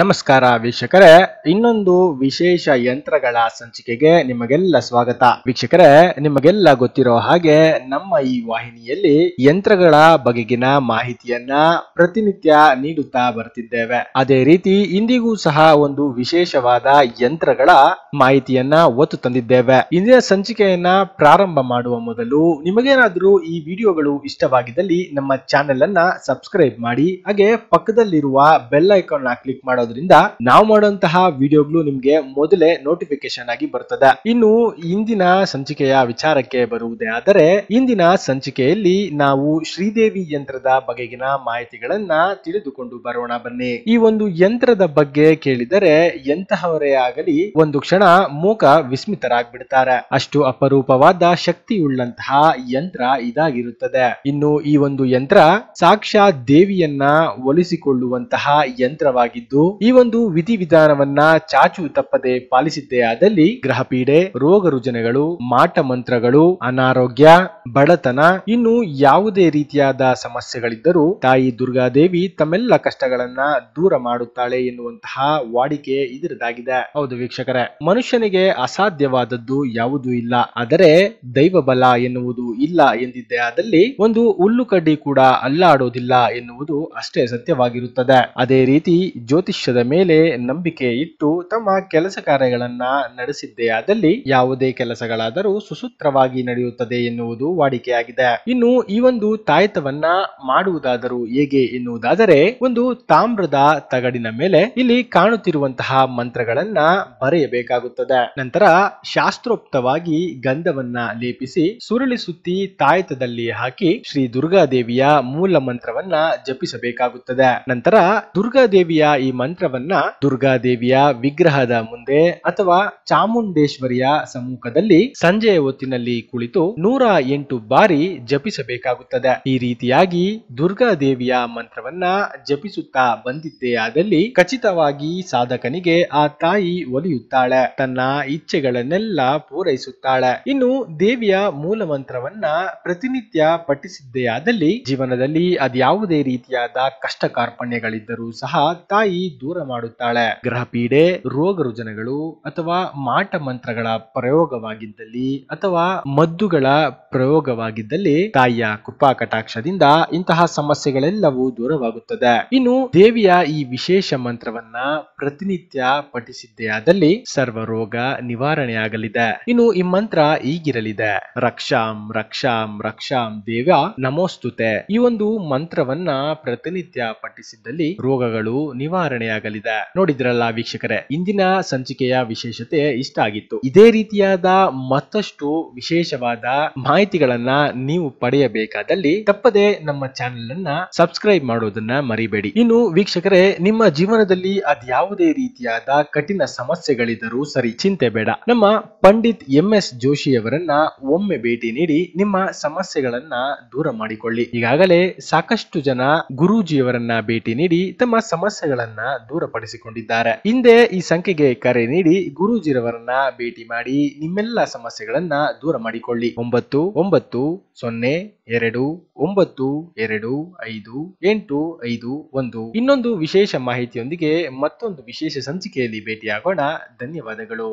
ನಮಸ್ಕಾರ ವೀಕ್ಷಕರೇ ಇನ್ನೊಂದು ವಿಶೇಷ ಯಂತ್ರಗಳ ಸಂಚಿಕೆಗೆ ನಿಮಗೆಲ್ಲ ಸ್ವಾಗತ ವೀಕ್ಷಕರೇ ನಿಮಗೆಲ್ಲ ಗೊತ್ತಿರೋ ಹಾಗೆ ನಮ್ಮ ಈ ವಾಹಿನಿಯಲ್ಲಿ ಯಂತ್ರಗಳ ಬಗೆಗಿನ ಮಾಹಿತಿಯನ್ನ ಪ್ರತಿನಿತ್ಯ ನೀಡುತ್ತಾ ಬರ್ತಿದ್ದೇವೆ ಅದೇ ರೀತಿ ಇಂದಿಗೂ ಸಹ ಒಂದು ವಿಶೇಷವಾದ ಯಂತ್ರಗಳ ಮಾಹಿತಿಯನ್ನ ಒತ್ತು ತಂದಿದ್ದೇವೆ ಇಂದಿನ ಸಂಚಿಕೆಯನ್ನ ಪ್ರಾರಂಭ ಮಾಡುವ ಮೊದಲು ನಿಮಗೇನಾದ್ರೂ ಈ ವಿಡಿಯೋಗಳು ಇಷ್ಟವಾಗಿದ್ದಲ್ಲಿ ನಮ್ಮ ಚಾನೆಲ್ ಅನ್ನ ಸಬ್ಸ್ಕ್ರೈಬ್ ಮಾಡಿ ಹಾಗೆ ಪಕ್ಕದಲ್ಲಿರುವ ಬೆಲ್ ಐಕಾನ್ ಕ್ಲಿಕ್ ಮಾಡೋದು ಮಾಡೋದ್ರಿಂದ ನಾವು ಮಾಡುವಂತಹ ವಿಡಿಯೋಗಳು ನಿಮ್ಗೆ ಮೊದಲೇ ನೋಟಿಫಿಕೇಶನ್ ಆಗಿ ಬರ್ತದೆ ಇನ್ನು ಇಂದಿನ ಸಂಚಿಕೆಯ ವಿಚಾರಕ್ಕೆ ಬರುವುದೇ ಆದರೆ ಇಂದಿನ ಸಂಚಿಕೆಯಲ್ಲಿ ನಾವು ಶ್ರೀದೇವಿ ಯಂತ್ರದ ಬಗೆಗಿನ ಮಾಹಿತಿಗಳನ್ನ ತಿಳಿದುಕೊಂಡು ಬರೋಣ ಬನ್ನಿ ಈ ಒಂದು ಯಂತ್ರದ ಬಗ್ಗೆ ಕೇಳಿದರೆ ಎಂತಹವರೇ ಆಗಲಿ ಒಂದು ಕ್ಷಣ ಮೂಕ ವಿಸ್ಮಿತರಾಗ್ಬಿಡ್ತಾರೆ ಅಷ್ಟು ಅಪರೂಪವಾದ ಶಕ್ತಿಯುಳ್ಳಂತಹ ಯಂತ್ರ ಇದಾಗಿರುತ್ತದೆ ಇನ್ನು ಈ ಒಂದು ಯಂತ್ರ ಸಾಕ್ಷಾತ್ ದೇವಿಯನ್ನ ಒಲಿಸಿಕೊಳ್ಳುವಂತಹ ಯಂತ್ರವಾಗಿದ್ದು ಈ ಒಂದು ವಿಧಿವಿಧಾನವನ್ನ ಚಾಚು ತಪ್ಪದೆ ಪಾಲಿಸಿದ್ದೇ ಆದಲ್ಲಿ ಗ್ರಹಪೀಡೆ ರೋಗ ರುಜನೆಗಳು ಮಾಟ ಮಂತ್ರಗಳು ಅನಾರೋಗ್ಯ ಬಡತನ ಇನ್ನು ಯಾವುದೇ ರೀತಿಯಾದ ಸಮಸ್ಯೆಗಳಿದ್ದರೂ ತಾಯಿ ದುರ್ಗಾದೇವಿ ತಮ್ಮೆಲ್ಲ ಕಷ್ಟಗಳನ್ನ ದೂರ ಮಾಡುತ್ತಾಳೆ ಎನ್ನುವಂತಹ ವಾಡಿಕೆ ಇದರದಾಗಿದೆ ಹೌದು ವೀಕ್ಷಕರೇ ಮನುಷ್ಯನಿಗೆ ಅಸಾಧ್ಯವಾದದ್ದು ಯಾವುದೂ ಇಲ್ಲ ಆದರೆ ದೈವ ಬಲ ಎನ್ನುವುದು ಇಲ್ಲ ಎಂದಿದ್ದೇ ಆದಲ್ಲಿ ಒಂದು ಹುಲ್ಲು ಕೂಡ ಅಲ್ಲಾಡೋದಿಲ್ಲ ಎನ್ನುವುದು ಅಷ್ಟೇ ಸತ್ಯವಾಗಿರುತ್ತದೆ ಅದೇ ರೀತಿ ಜ್ಯೋತಿಷ ಭವಿಷ್ಯದ ಮೇಲೆ ನಂಬಿಕೆ ಇಟ್ಟು ತಮ್ಮ ಕೆಲಸ ಕಾರ್ಯಗಳನ್ನ ನಡೆಸಿದ್ದೇ ಆದಲ್ಲಿ ಯಾವುದೇ ಕೆಲಸಗಳಾದರೂ ಸುಸೂತ್ರವಾಗಿ ನಡೆಯುತ್ತದೆ ಎನ್ನುವುದು ವಾಡಿಕೆಯಾಗಿದೆ ಇನ್ನು ಈ ಒಂದು ತಾಯತವನ್ನ ಮಾಡುವುದಾದರೂ ಹೇಗೆ ಎನ್ನುವುದಾದರೆ ಒಂದು ತಾಮ್ರದ ತಗಡಿನ ಮೇಲೆ ಇಲ್ಲಿ ಕಾಣುತ್ತಿರುವಂತಹ ಮಂತ್ರಗಳನ್ನ ಬರೆಯಬೇಕಾಗುತ್ತದೆ ನಂತರ ಶಾಸ್ತ್ರೋಕ್ತವಾಗಿ ಗಂಧವನ್ನ ಲೇಪಿಸಿ ಸುರುಳಿ ಸುತ್ತಿ ತಾಯ್ತದಲ್ಲಿ ಹಾಕಿ ಶ್ರೀ ದುರ್ಗಾದೇವಿಯ ಮೂಲ ಮಂತ್ರವನ್ನ ಜಪಿಸಬೇಕಾಗುತ್ತದೆ ನಂತರ ದುರ್ಗಾದೇವಿಯ ಈ ಮಂತ್ರ ಮಂತ್ರವನ್ನ ದುರ್ಗಾದೇವಿಯ ವಿಗ್ರಹದ ಮುಂದೆ ಅಥವಾ ಚಾಮುಂಡೇಶ್ವರಿಯ ಸಮ್ಮುಖದಲ್ಲಿ ಸಂಜೆಯ ಹೊತ್ತಿನಲ್ಲಿ ಕುಳಿತು ನೂರ ಎಂಟು ಬಾರಿ ಜಪಿಸಬೇಕಾಗುತ್ತದೆ ಈ ರೀತಿಯಾಗಿ ದುರ್ಗಾದೇವಿಯ ಮಂತ್ರವನ್ನ ಜಪಿಸುತ್ತಾ ಬಂದಿದ್ದೇ ಆದಲ್ಲಿ ಖಚಿತವಾಗಿ ಸಾಧಕನಿಗೆ ಆ ತಾಯಿ ಒಲಿಯುತ್ತಾಳೆ ತನ್ನ ಇಚ್ಛೆಗಳನ್ನೆಲ್ಲ ಪೂರೈಸುತ್ತಾಳೆ ಇನ್ನು ದೇವಿಯ ಮೂಲ ಮಂತ್ರವನ್ನ ಪ್ರತಿನಿತ್ಯ ಪಠಿಸಿದ್ದೇ ಆದಲ್ಲಿ ಜೀವನದಲ್ಲಿ ಅದ್ಯಾವುದೇ ರೀತಿಯಾದ ಕಷ್ಟ ಕಾರ್ಪಣ್ಯಗಳಿದ್ದರೂ ಸಹ ತಾಯಿ ದೂರ ಮಾಡುತ್ತಾಳೆ ಗ್ರಹ ಪೀಡೆ ರೋಗ ಅಥವಾ ಮಾಟ ಮಂತ್ರಗಳ ಪ್ರಯೋಗವಾಗಿದ್ದಲ್ಲಿ ಅಥವಾ ಮದ್ದುಗಳ ಪ್ರಯೋಗವಾಗಿದ್ದಲ್ಲಿ ತಾಯಿಯ ಕೃಪಾ ಕಟಾಕ್ಷದಿಂದ ಇಂತಹ ಸಮಸ್ಯೆಗಳೆಲ್ಲವೂ ದೂರವಾಗುತ್ತದೆ ಇನ್ನು ದೇವಿಯ ಈ ವಿಶೇಷ ಮಂತ್ರವನ್ನ ಪ್ರತಿನಿತ್ಯ ಪಠಿಸಿದ್ದೇ ಆದಲ್ಲಿ ರೋಗ ನಿವಾರಣೆಯಾಗಲಿದೆ ಇನ್ನು ಈ ಮಂತ್ರ ಈಗಿರಲಿದೆ ರಕ್ಷಾಂ ರಕ್ಷಾಂ ರಕ್ಷಾಂ ದೇವ ನಮೋಸ್ತುತೆ ಈ ಒಂದು ಮಂತ್ರವನ್ನ ಪ್ರತಿನಿತ್ಯ ಪಠಿಸಿದ್ದಲ್ಲಿ ರೋಗಗಳು ನಿವಾರಣೆಯಾಗಲಿದೆ ನೋಡಿದ್ರಲ್ಲ ವೀಕ್ಷಕರೇ ಇಂದಿನ ಸಂಚಿಕೆಯ ವಿಶೇಷತೆ ಇಷ್ಟ ಆಗಿತ್ತು ಇದೇ ರೀತಿಯಾದ ಮತ್ತಷ್ಟು ವಿಶೇಷವಾದ ಮಾಹಿತಿಗಳನ್ನ ನೀವು ಪಡೆಯಬೇಕಾದಲ್ಲಿ ತಪ್ಪದೆ ನಮ್ಮ ಚಾನೆಲ್ ಅನ್ನ ಸಬ್ಸ್ಕ್ರೈಬ್ ಮಾಡೋದನ್ನ ಮರಿಬೇಡಿ ಇನ್ನು ವೀಕ್ಷಕರೇ ನಿಮ್ಮ ಜೀವನದಲ್ಲಿ ಅದ್ಯಾವುದೇ ರೀತಿಯಾದ ಕಠಿಣ ಸಮಸ್ಯೆಗಳಿದ್ದರೂ ಸರಿ ಚಿಂತೆ ಬೇಡ ನಮ್ಮ ಪಂಡಿತ್ ಎಂ ಎಸ್ ಜೋಶಿಯವರನ್ನ ಒಮ್ಮೆ ಭೇಟಿ ನೀಡಿ ನಿಮ್ಮ ಸಮಸ್ಯೆಗಳನ್ನ ದೂರ ಮಾಡಿಕೊಳ್ಳಿ ಈಗಾಗಲೇ ಸಾಕಷ್ಟು ಜನ ಗುರೂಜಿಯವರನ್ನ ಭೇಟಿ ನೀಡಿ ತಮ್ಮ ಸಮಸ್ಯೆಗಳನ್ನ ದೂರಪಡಿಸಿಕೊಂಡಿದ್ದಾರೆ ಹಿಂದೆ ಈ ಸಂಖ್ಯೆಗೆ ಕರೆ ನೀಡಿ ಗುರೂಜಿರವರನ್ನ ಭೇಟಿ ಮಾಡಿ ನಿಮ್ಮೆಲ್ಲ ಸಮಸ್ಯೆಗಳನ್ನ ದೂರ ಮಾಡಿಕೊಳ್ಳಿ ಒಂಬತ್ತು ಒಂಬತ್ತು ಸೊನ್ನೆ ಎರಡು ಒಂಬತ್ತು ಎರಡು ಐದು ಎಂಟು ಐದು ಒಂದು ಇನ್ನೊಂದು ವಿಶೇಷ ಮಾಹಿತಿಯೊಂದಿಗೆ ಮತ್ತೊಂದು ವಿಶೇಷ ಸಂಚಿಕೆಯಲ್ಲಿ ಭೇಟಿಯಾಗೋಣ ಧನ್ಯವಾದಗಳು